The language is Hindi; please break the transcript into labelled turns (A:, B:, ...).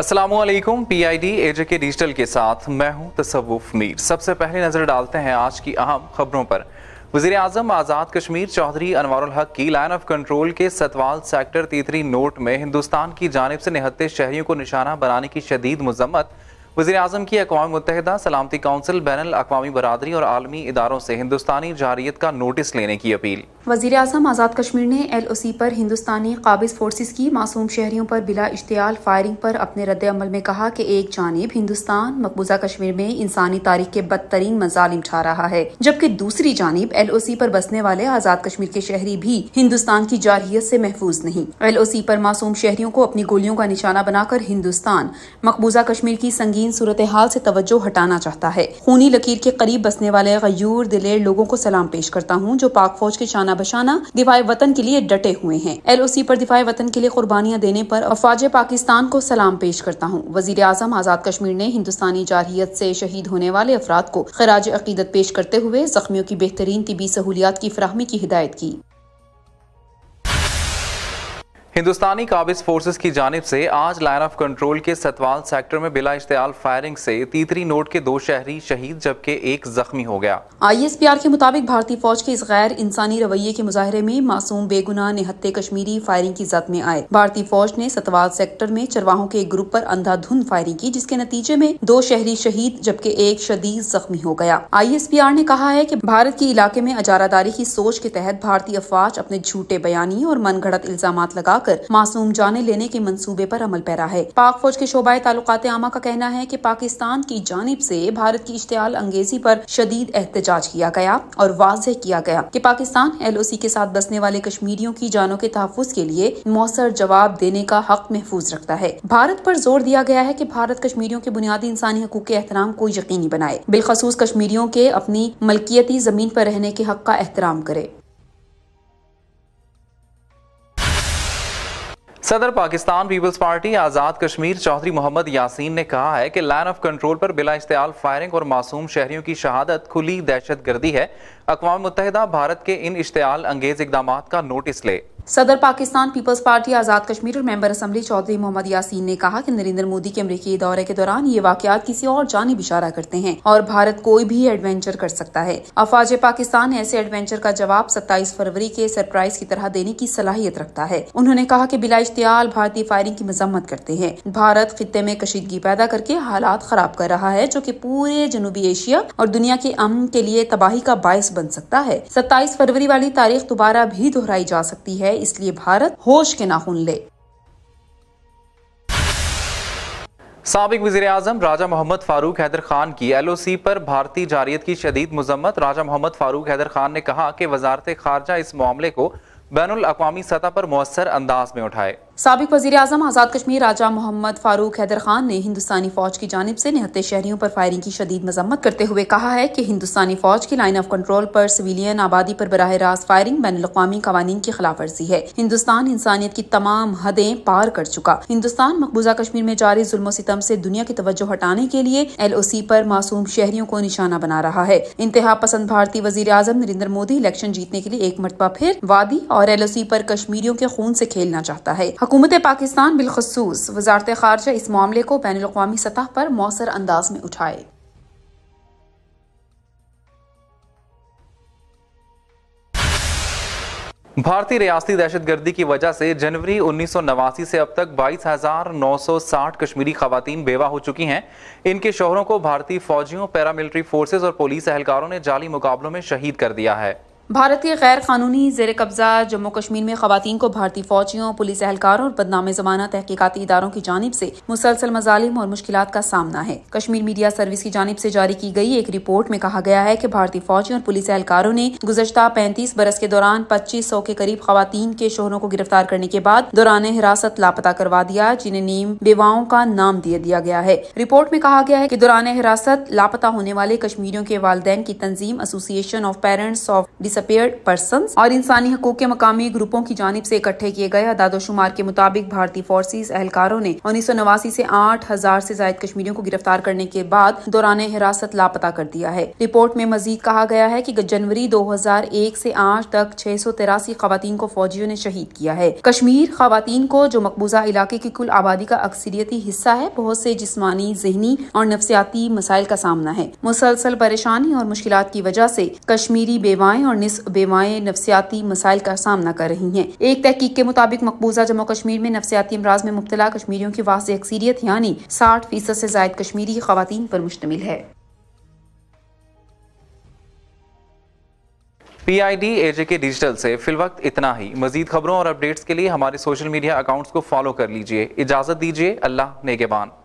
A: Aslam P I D A J के डिजिटल के साथ मैं हूं तसवुफ मीर सबसे पहले नज़र डालते हैं आज की अहम खबरों पर वजीर अजम आज़ाद कश्मीर चौधरी अनवर हक की लाइन ऑफ कंट्रोल के सतवाल सेक्टर तीतरी नोट में हिंदुस्तान की जानब से निहत्ते शहरीों को निशाना बनाने की शदीद मजम्मत वजी अजम की अकवा मुतहदा सलामती काउंसिल बैन अवी बरदरी और आलमी इदारों से हिंदुस्तानी जारियत का नोटिस लेने की अपील
B: वजी अजम आज़ाद कश्मीर ने एल ओ सी पर हिंदुस्तानी काबिज फोर्सेज की मासूम शहरीों पर बिला इश्तियाल फायरिंग पर अपने रद्द अमल में कहा कि एक जानब हिंदुस्तान मकबूजा कश्मीर में इंसानी तारीख के बदतरीन मजालिम उठा रहा है जबकि दूसरी जानब एल ओ सी पर बसने वाले आज़ाद कश्मीर के शहरी भी हिंदुस्तान की जारहियत से महफूज नहीं एल ओ सी पर मासूम शहरीों को अपनी गोलियों का निशाना बनाकर हिंदुस्तान मकबूजा कश्मीर की संगीन इन सूरत हाल से तवज्जो हटाना चाहता है खूनी लकीर के करीब बसने वाले गयूर दिलेर लोगों को सलाम पेश करता हूँ जो पाक फौज के शाना बशाना दिफाई वतन के लिए डटे हुए हैं एल ओ सी आरोप दिफाई वतन के लिए कुर्बानियाँ देने आरोप अफवाज पाकिस्तान को सलाम पेश करता हूँ वजीर आजम आजाद कश्मीर ने हिंदुस्तानी जारहीत ऐसी शहीद होने वाले अफराद को खराज अकीदत पेश करते हुए जख्मियों की बेहतरीन तबी सहूलियात की फ्राहमी की हिदायत की
A: हिंदुस्तानी काबिज फोर्सेस की जानब से आज लाइन ऑफ कंट्रोल के सतवाल सेक्टर में बिला इश्तेल फायरिंग से तीतरी नोट के दो शहरी शहीद जबकि एक जख्मी हो गया
B: आईएसपीआर के मुताबिक भारतीय फौज के इस गैर इंसानी रवैये के मुजाहरे में मासूम बेगुनाह निहत्ते कश्मीरी फायरिंग की जद में आए भारतीय फौज ने सतवाल सेक्टर में चरवाहों के एक ग्रुप आरोप अंधाधुंध फायरिंग की जिसके नतीजे में दो शहरी शहीद जबकि एक शदीद जख्मी हो गया आई एस पी आर ने कहा है की भारत के इलाके में अजारादारी की सोच के तहत भारतीय अफवाज अपने झूठे बयानी और मनगढ़ इल्जाम लगाकर कर मासूम जाने लेने के मनसूबे आरोप अमल पैरा है पाक फौज के शोबा ताल्लुकात आमा का कहना है की पाकिस्तान की जानब ऐसी भारत की इश्तेल अंगेजी आरोप शदीद एहतजाज किया गया और वाजह किया गया की पाकिस्तान एल ओ सी के साथ बसने वाले कश्मीरियों की जानों के तहफ़ के लिए मौसर जवाब देने का हक महफूज रखता है भारत पर जोर दिया गया है कि भारत कश्मीरियों के बुनियादी इंसानी हकूक के एहतराम को यकीनी बनाए बिलखसूस कश्मीरियों के अपनी मलकियती जमीन पर रहने के हक का एहतराम करे
A: सदर पाकिस्तान पीपल्स पार्टी आज़ाद कश्मीर चौधरी मोहम्मद यासीन ने कहा है कि लाइन ऑफ कंट्रोल पर बिला इश्तियाल फायरिंग और मासूम शहरियों की शहादत खुली दहशत गर्दी है अकवा मुतहदा भारत के इन इश्तियाल अंगेज इकदाम का नोटिस ले
B: सदर पाकिस्तान पीपल्स पार्टी आज़ाद कश्मीर और मेंबर असम्बली चौधरी मोहम्मद यासीन ने कहा कि नरेंद्र मोदी के अमरीकी दौरे के दौरान ये वाकयात किसी और जानब इशारा करते हैं और भारत कोई भी एडवेंचर कर सकता है अफवाज पाकिस्तान ऐसे एडवेंचर का जवाब सत्ताईस फरवरी के सरप्राइज की तरह देने की सलाहियत रखता है उन्होंने कहा की बिला इश्तियाल भारतीय फायरिंग की मजम्मत करते हैं भारत खत्े में कशीदगी पैदा करके हालात खराब कर रहा है जो की पूरे जनूबी एशिया और दुनिया के अम के लिए तबाही का बायस बन सकता है सत्ताईस फरवरी वाली तारीख दोबारा भी दोहराई जा सकती है इसलिए भारत होश के नाखून ले
A: सबक वजी अजम राजा मोहम्मद फारूक हैदर खान की एल ओ सी पर भारतीय जारियत की शदीद मजम्मत राजा मोहम्मद फारूक हैदर खान ने कहा कि वजारत खारजा इस मामले को बैन अवी सतह पर मौसर अंदाज में उठाए
B: सबक वजी अजम आज़ाद कश्मीर राजा मोहम्मद फारूक हैदर खान ने हिंदुस्तानी फौज की जानब से निहत्ते शहरियों पर फायरिंग की शदीद मजम्मत करते हुए कहा है कि हिंदुस्तानी फौज की लाइन ऑफ कंट्रोल पर सिविलियन आबादी पर बरह रास्त फायरिंग बैन अवी कवानीन की खिलाफ वर्जी है हिंदुस्तान इंसानियत की तमाम हदें पार कर चुका हिंदुस्तान मकबूजा कश्मीर में जारी जुल्म सितम से दुनिया की तवज्जो हटाने के लिए एल ओ सी पर मासूम शहरियों को निशाना बना रहा है इंतहा पसंद भारतीय वजीर अजम नरेंद्र मोदी इलेक्शन जीतने के लिए एक मरतबा फिर वादी और एल ओ सी पर कश्मीरियों के खून से खेलना चाहता है हुकूमत पाकिस्तान बिलखसूस वजारत खारजा इस मामले को बैन अवी सतह पर मौसर अंदाज में उठाए
A: भारतीय रियासती दहशतगर्दी की वजह से जनवरी उन्नीस से अब तक 22,960 कश्मीरी खवतान बेवा हो चुकी हैं इनके शोहरों को भारतीय फौजियों पैरामिलिट्री फोर्सेज और पुलिस एहलकारों ने जाली मुकाबलों में शहीद कर दिया है
B: भारत के गैर कानूनी जेर कब्जा जम्मू कश्मीर में खातन को भारतीय फौजियों पुलिस एहलकारों और बदनाम जमाना तहकीकती इदारों की जानब से मुसलसल मजालिम और मुश्किल का सामना है कश्मीर मीडिया सर्विस की जानब से जारी की गई एक रिपोर्ट में कहा गया है कि भारतीय फौजियों और पुलिस एहलकारों ने गुजशत पैंतीस बरस के दौरान पच्चीस सौ के करीब खातन के शोहरों को गिरफ्तार करने के बाद दौरान हिरासत लापता करवा दिया जिन्हें नीम बेवाओं का नाम दे दिया गया है रिपोर्ट में कहा गया है की दौरान हिरासत लापता होने वाले कश्मीरियों के वालदेन की तंजीम association of parents of dis disappeared person और इंसानी हकूक के मकामी ग्रुपों की जानब ऐसी इकट्ठे किए गए अदादोशुमार के मुताबिक भारतीय फोर्सेज एहलकारों ने उन्नीस सौ नवासी ऐसी आठ हजार ऐसी जायद कश्मीरियों को गिरफ्तार करने के बाद दौरान हिरासत लापता कर दिया है रिपोर्ट में मजीद कहा गया है की जनवरी दो हजार एक ऐसी आठ तक छह सौ तिरासी खातन को फौजियों ने शहीद किया है कश्मीर खातन को जो मकबूजा इलाके की कुल आबादी का अक्सरियती हिस्सा है बहुत से जिसमानी जहनी और नफसियाती मसाइल का सामना है मुसलसल परेशानी और मुश्किल की वजह ऐसी कश्मीरी बेवाएं और तैतीस बेवाएं नफसियाती मसाइल का सामना कर रही हैं एक तहकीक के मुताबिक मकबूजा जम्मू कश्मीर में नफसियाती अमराज में मुबतला कश्मीरियों की वासी अक्सरियत यानी साठ फीसद से जायद कश्मीरी खातन पर मुश्तमिल है
A: पी आई डी एजे के डिजिटल से फिल वक्त इतना ही मजीद खबरों और अपडेट्स के लिए हमारे सोशल मीडिया अकाउंट्स को फॉलो कर लीजिए इजाजत दीजिए अल्लाह नेगेबान